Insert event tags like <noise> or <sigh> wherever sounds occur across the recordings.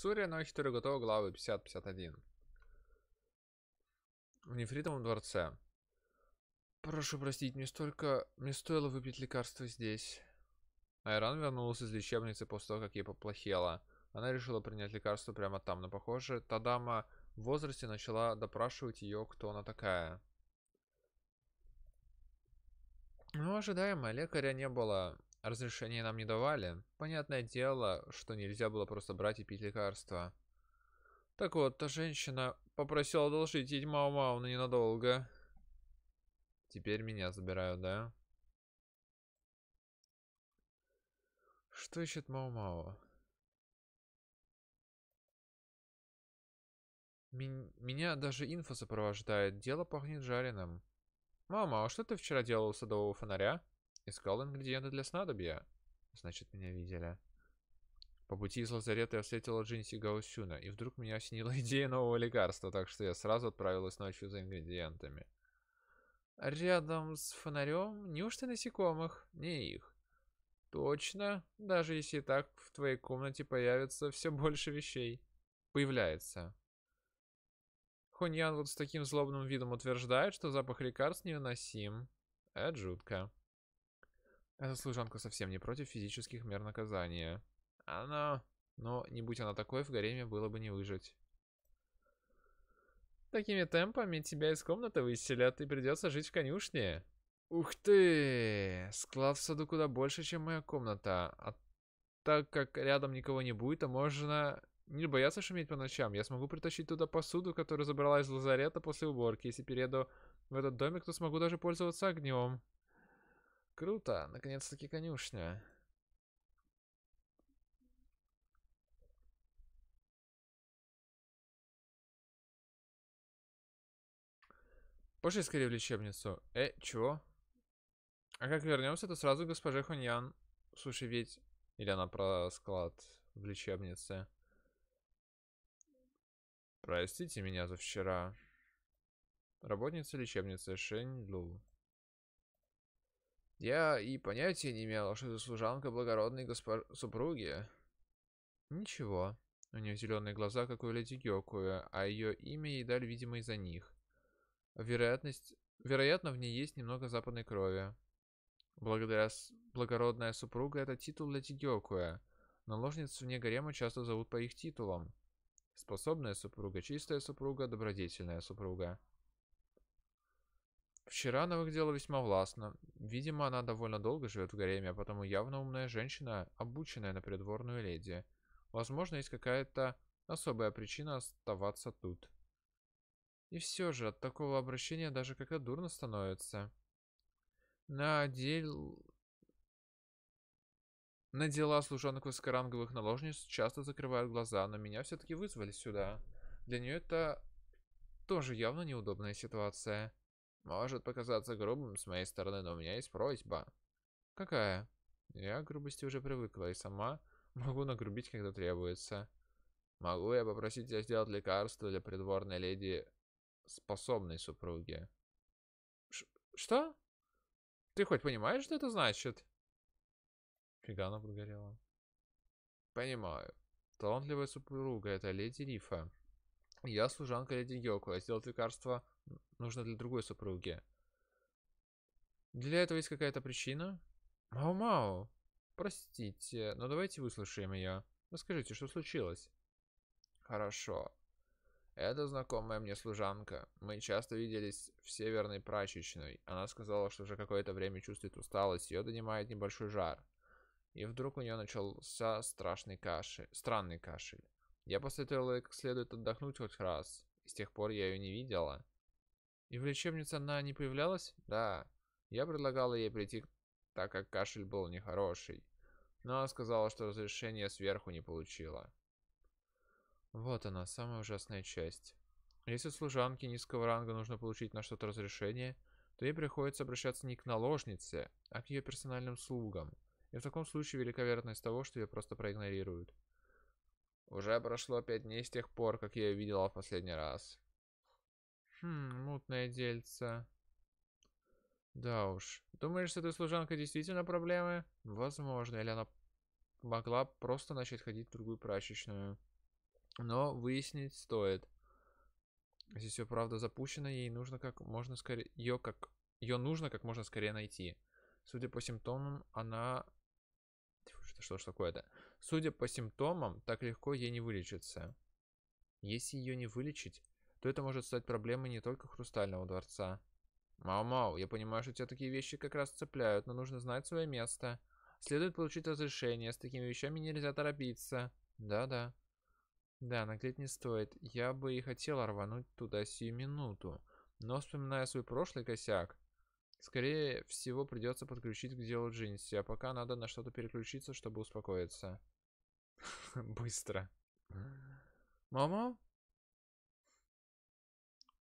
Ксурия, но 4 готова, главы 50-51. В нефритовом дворце. Прошу простить, мне столько... Мне стоило выпить лекарство здесь. Айран вернулась из лечебницы после того, как ей поплохело. Она решила принять лекарство прямо там, но похоже, та дама в возрасте начала допрашивать ее, кто она такая. Но ну, ожидаемо лекаря не было. Разрешения нам не давали. Понятное дело, что нельзя было просто брать и пить лекарства. Так вот, та женщина попросила одолжить ей Мау Мау, но ненадолго. Теперь меня забирают, да? Что ищет Мау Мау? Меня даже инфа сопровождает. Дело пахнет жареным. Мама, а что ты вчера делал у садового фонаря? Искал ингредиенты для снадобья. Значит, меня видели. По пути из лазарета я встретила Джинси Гаусюна, и вдруг меня осенила <laughs> идея нового лекарства, так что я сразу отправилась ночью за ингредиентами. Рядом с фонарем? Неужто насекомых? Не их. Точно. Даже если так, в твоей комнате появится все больше вещей. Появляется. Хуньян вот с таким злобным видом утверждает, что запах лекарств невыносим. Это жутко. Эта служанка совсем не против физических мер наказания. Она... Но не будь она такой, в гареме было бы не выжить. Такими темпами тебя из комнаты выселят и придется жить в конюшне. Ух ты! Склад в саду куда больше, чем моя комната. А так как рядом никого не будет, то можно не бояться шуметь по ночам. Я смогу притащить туда посуду, которую забрала из лазарета после уборки. Если перееду в этот домик, то смогу даже пользоваться огнем. Круто, наконец-таки конюшня. Пошли скорее в лечебницу. Э, чего? А как вернемся, то сразу госпоже Хуньян. Слушай, ведь... Или она про склад в лечебнице. Простите меня за вчера. Работница лечебницы Шэнь Лу. Я и понятия не имела, что это служанка благородной госпо... супруги. Ничего. У нее зеленые глаза, как у леди Гёкуя, а ее имя ей дали, видимо, из-за них. Вероятность... Вероятно, в ней есть немного западной крови. Благодаря с... благородная супруга — это титул леди Гёкуя. Наложниц вне гарема часто зовут по их титулам. Способная супруга, чистая супруга, добродетельная супруга. Вчера она выглядела весьма властно. Видимо, она довольно долго живет в гареме, а потому явно умная женщина, обученная на придворную леди. Возможно, есть какая-то особая причина оставаться тут. И все же, от такого обращения даже как-то дурно становится. На дел... На дела служанок высокоранговых наложниц часто закрывают глаза, но меня все-таки вызвали сюда. Для нее это тоже явно неудобная ситуация. Может показаться грубым с моей стороны, но у меня есть просьба. Какая? Я к грубости уже привыкла и сама <laughs> могу нагрубить, когда требуется. Могу я попросить тебя сделать лекарство для придворной леди способной супруги? Ш что? Ты хоть понимаешь, что это значит? Фига она подгорела. Понимаю. Талантливая супруга — это леди Рифа. Я служанка леди Йоко, а сделать лекарство нужно для другой супруги. Для этого есть какая-то причина? Мау-мау, простите, но давайте выслушаем ее. Расскажите, что случилось? Хорошо. Это знакомая мне служанка. Мы часто виделись в северной прачечной. Она сказала, что уже какое-то время чувствует усталость, ее донимает небольшой жар. И вдруг у нее начался страшный кашель, странный кашель. Я посоветовал ей как следует отдохнуть хоть раз, и с тех пор я ее не видела. И в лечебнице она не появлялась? Да. Я предлагала ей прийти, так как кашель был нехороший. Но она сказала, что разрешение сверху не получила. Вот она, самая ужасная часть. Если служанке низкого ранга нужно получить на что-то разрешение, то ей приходится обращаться не к наложнице, а к ее персональным слугам. И в таком случае велика вероятность того, что ее просто проигнорируют. Уже прошло пять дней с тех пор, как я ее видела в последний раз. Хм, мутное дельце. Да уж. Думаешь, с этой служанкой действительно проблемы? Возможно, или она могла просто начать ходить в другую прачечную. Но выяснить стоит. Здесь все правда запущено, ей нужно как можно скорее... Ее как... Ее нужно как можно скорее найти. Судя по симптомам, она... что, что ж такое-то? Судя по симптомам, так легко ей не вылечится. Если ее не вылечить, то это может стать проблемой не только Хрустального дворца. Мау-мау, я понимаю, что тебя такие вещи как раз цепляют, но нужно знать свое место. Следует получить разрешение, с такими вещами нельзя торопиться. Да-да. Да, наглеть не стоит. Я бы и хотел рвануть туда сию минуту. Но вспоминая свой прошлый косяк, Скорее всего, придется подключить к делу Джинси, а пока надо на что-то переключиться, чтобы успокоиться. <laughs> Быстро. Мама?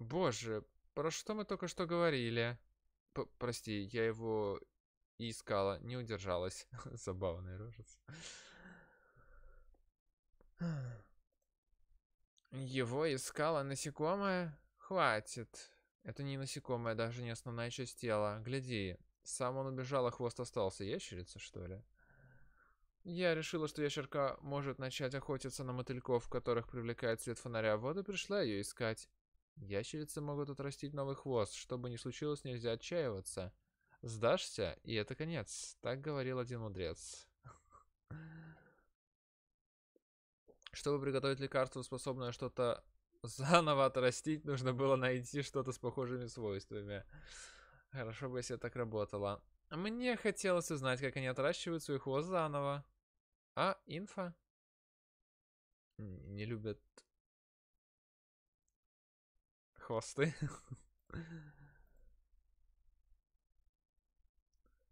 Боже, про что мы только что говорили? П прости, я его искала, не удержалась. <laughs> Забавная рожица. Его искала насекомое? Хватит. Это не насекомое, даже не основная часть тела. Гляди, сам он убежал, а хвост остался. Ящерица, что ли? Я решила, что ящерка может начать охотиться на мотыльков, которых привлекает свет фонаря. Вот и пришла ее искать. Ящерицы могут отрастить новый хвост. Что бы ни случилось, нельзя отчаиваться. Сдашься, и это конец. Так говорил один мудрец. <laughs> Чтобы приготовить лекарство, способное что-то Заново отрастить нужно было найти что-то с похожими свойствами. Хорошо бы, если так работало. Мне хотелось узнать, как они отращивают свой хвост заново. А, инфа? Не любят хвосты.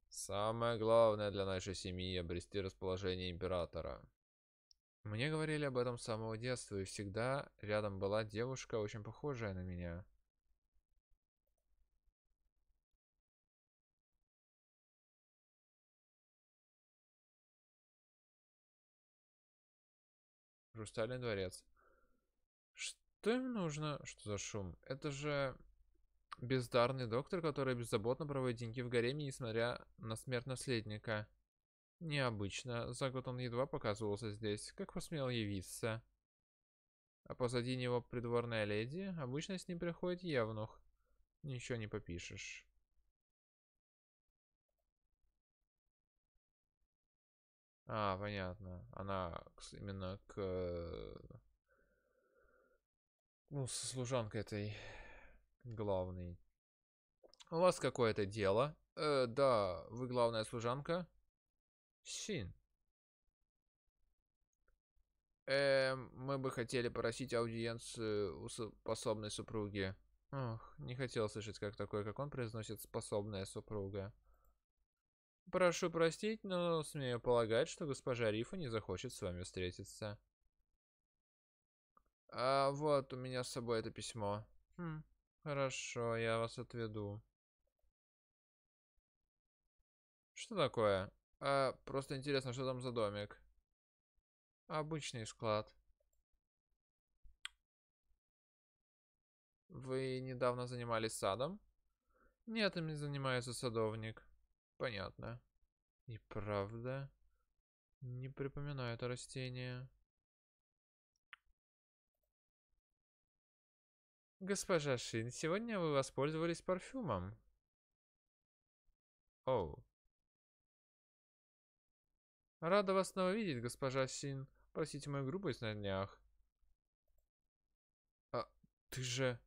Самое главное для нашей семьи — обрести расположение императора. Мне говорили об этом с самого детства, и всегда рядом была девушка, очень похожая на меня. Хрустальный дворец. Что им нужно? Что за шум? Это же бездарный доктор, который беззаботно проводит деньги в гареме, несмотря на смерть наследника. Необычно. За год он едва показывался здесь. Как посмел явиться? А позади него придворная леди. Обычно с ним приходит явнух. Ничего не попишешь. А, понятно. Она именно к... Ну, со служанкой этой главной. У вас какое-то дело? Э, да, вы главная служанка? Син. Э, эм, мы бы хотели просить аудиенцию у способной супруги. Ох, не хотел слышать, как такое, как он произносит «способная супруга». Прошу простить, но смею полагать, что госпожа Рифа не захочет с вами встретиться. А вот, у меня с собой это письмо. Хм, хорошо, я вас отведу. Что такое? А, просто интересно, что там за домик? Обычный склад. Вы недавно занимались садом? Нет, ими занимается садовник. Понятно. И правда? Не припоминаю это растение. Госпожа Шин, сегодня вы воспользовались парфюмом. Оу. Рада вас снова видеть, госпожа Син. Простите мою грубость на днях. А ты же...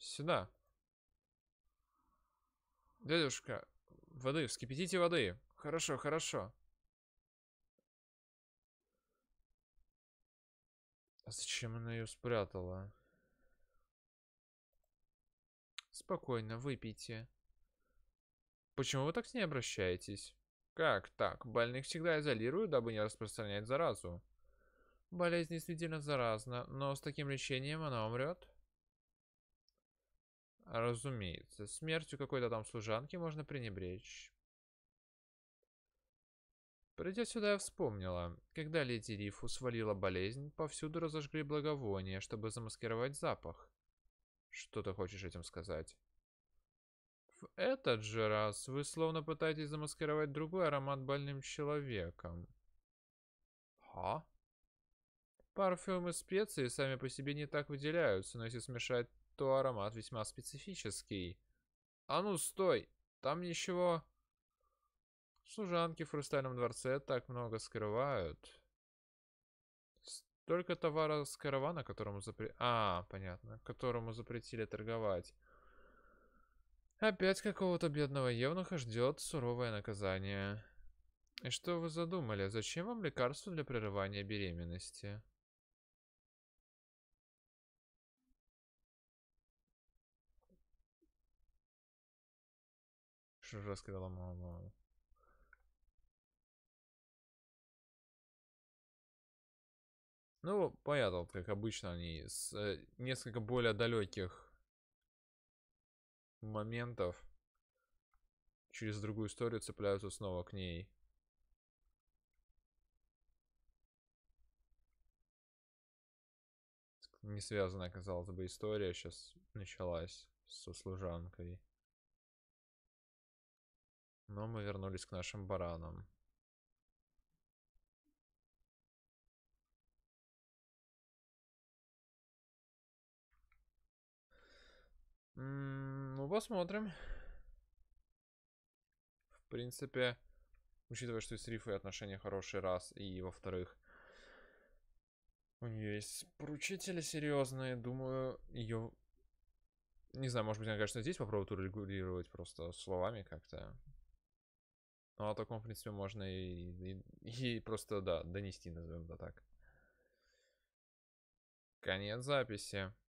Сюда. Дедушка, воды, вскипятите воды. Хорошо, хорошо. А зачем она ее спрятала? Спокойно, выпейте. Почему вы так с ней обращаетесь? Как так? Больных всегда изолируют, дабы не распространять заразу. Болезнь действительно заразна, но с таким лечением она умрет? Разумеется, смертью какой-то там служанки можно пренебречь. Придя сюда, я вспомнила. Когда леди Рифу свалила болезнь, повсюду разожгли благовоние, чтобы замаскировать запах. Что ты хочешь этим сказать? В этот же раз вы словно пытаетесь замаскировать другой аромат больным человеком. Ха? Парфюмы и специи сами по себе не так выделяются, но если смешать, то аромат весьма специфический. А ну стой! Там ничего... Служанки в Хрустальном дворце так много скрывают. Столько товара с каравана, которому запре... А, понятно. Которому запретили торговать. Опять какого-то бедного евнуха ждет суровое наказание. И что вы задумали? Зачем вам лекарство для прерывания беременности? Что же рассказала мама? Ну, понятно, вот как обычно они с э, несколько более далеких моментов через другую историю цепляются снова к ней. Не связанная, казалось бы, история сейчас началась со служанкой. Но мы вернулись к нашим баранам. Ну, посмотрим. В принципе, учитывая, что с Рифой отношения хорошие, раз. И, во-вторых, у нее есть поручители серьезные. Думаю, ее... Не знаю, может быть, она, конечно, здесь попробует урегулировать просто словами как-то. Ну, о таком, в принципе, можно и, и, и просто, да, донести, назовем это так. Конец записи.